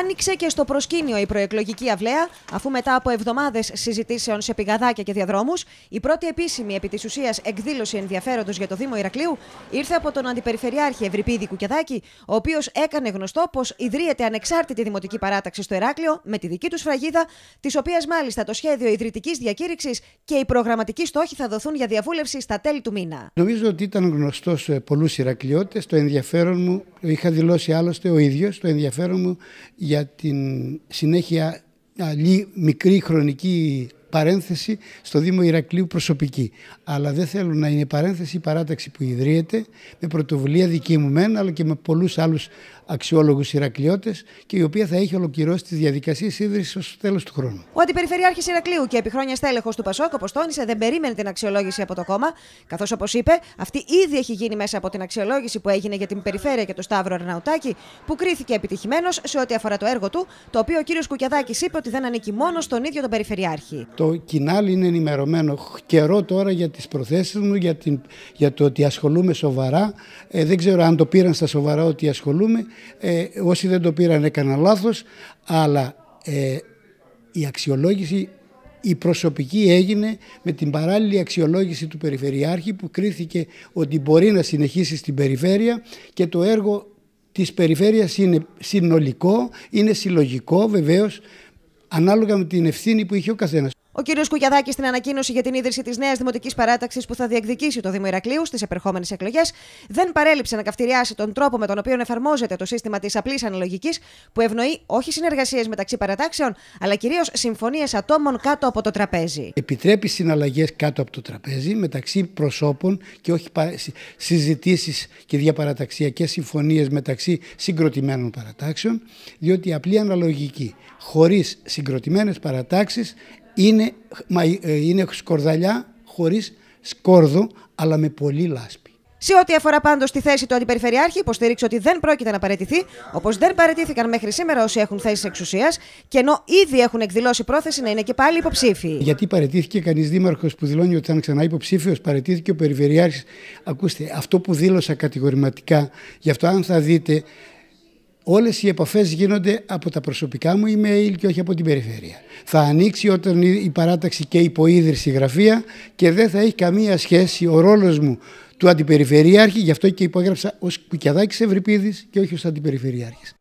άνοιξε και στο προσκήνιο η προεκλογική αυλαία, αφού μετά από εβδομάδες συζητήσεων σε πηγαδάκια και διαδρόμους, η πρώτη επίσημη επί της ουσίας εκδήλωση ενδιαφέροντος για το Δήμο Ηρακλείου ήρθε από τον Αντιπεριφερειάρχη Ευρυπίδη Κουκεδάκη ο οποίος έκανε γνωστό πως ιδρύεται ανεξάρτητη δημοτική παράταξη στο Ηράκλειο με τη δική του φραγίδα, της οποίας μάλιστα το σχέδιο ιδρυτικής διακήρυξης και οι προγραμματικοί στόχοι θα δοθούν για διαβούλευση στα τέλη του μήνα. Νομίζω ότι ήταν γνωστό σε πολλούς Ηρακλειώτες το ενδιαφέρον μου, είχα δηλώσει άλλωστε ο ίδιος το ενδιαφέρον μου για την συνέχεια μικρή χρονική παρένθεση στο Δήμο Ηρακλείου προσωπική. Αλλά δεν θέλω να είναι παρένθεση η παράταξη που ιδρύεται με πρωτοβουλία δική μου μεν, αλλά και με πολλούς άλλους αξιόλογους Ηρακλειώτες και η οποία θα έχει ολοκληρώσει τις διαδικασίες ίδρυσης ως τέλος του χρόνου. Ο Αντιπεριφερειάρχης Ηρακλείου και επιχρόνια στέλεχος του Πασόκ τόνισε, δεν περίμενε την αξιολόγηση από το κόμμα, καθώς όπως είπε, αυτή ήδη έχει γίνει μέσα από την αξιολόγηση που έγινε για την περιφέρεια και το Σταύρο Αρναουτάκη, που κρίθηκε επιτυχημένος σε ό,τι αφορά το έργο του, το οποίο ο κ. Κουκιαδάκης είπε ότι δεν ανήκει μόνος στον ίδιο τον Περιφερειάρχη. Το κοινάλι είναι ενημερωμένο καιρό τώρα για τις προθέσεις μου, για, την, για το ότι ασχολούμαι σοβαρά. Ε, δεν ξέρω αν το πήραν στα σοβαρά ότι ασχολούμαι. Ε, όσοι δεν το πήραν έκανα λάθος, αλλά ε, η αξιολόγηση η προσωπική έγινε με την παράλληλη αξιολόγηση του Περιφερειάρχη που κρίθηκε ότι μπορεί να συνεχίσει στην περιφέρεια και το έργο της περιφέρειας είναι συνολικό, είναι συλλογικό βεβαίως ανάλογα με την ευθύνη που είχε ο καθένας. Ο κ. Κουγιαδάκη στην ανακοίνωση για την ίδρυση της νέας δημοτικής παράταξης που θα διεκδικήσει το Δήμο Ηρακλείου στις επερχόμενες εκλογές, δεν παρέλειψε να καυτηριάσει τον τρόπο με τον οποίο εφαρμόζεται το σύστημα της απλής αναλογικής, που ευνοεί όχι συνεργασίες μεταξύ παρατάξεων, αλλά κυρίως συμφωνίες ατόμων κάτω από το τραπέζι. Επιτρέπει συναλλαγές κάτω από το τραπέζι μεταξύ προσώπων και όχι συζητήσεις και διαπαραταξιακές συμφωνίες μεταξύ συγκροτημένων παρατάξεων, διότι η απλή αναλογική χωρίς συγκροτημένες παρατάξεις είναι, ε, είναι σκορδαλιά χωρίς σκόρδο αλλά με πολύ λάσπη. Σε ό,τι αφορά πάντως τη θέση του Αντιπεριφερειάρχη, υποστήριξε ότι δεν πρόκειται να παραιτηθεί, όπως δεν παραιτήθηκαν μέχρι σήμερα όσοι έχουν θέσεις εξουσίας, και ενώ ήδη έχουν εκδηλώσει πρόθεση να είναι και πάλι υποψήφιοι. Γιατί παραιτήθηκε κανείς δήμαρχος που δηλώνει ότι θα είναι ξανά υποψήφιος, παραιτήθηκε ο Περιφερειάρχης. Ακούστε, αυτό που δήλωσα κατηγορηματικά, γι' αυτό αν θα δείτε, όλες οι επαφές γίνονται από τα προσωπικά μου email και όχι από την περιφέρεια. Θα ανοίξει όταν η παράταξη και η υποίδρυση γραφεία και δεν θα έχει καμία σχέση ο ρόλος μου του αντιπεριφερειάρχη, γι' αυτό και υπόγραψα ως Κουκιαδάκης Ευρυπίδης και όχι ως αντιπεριφερειάρχης.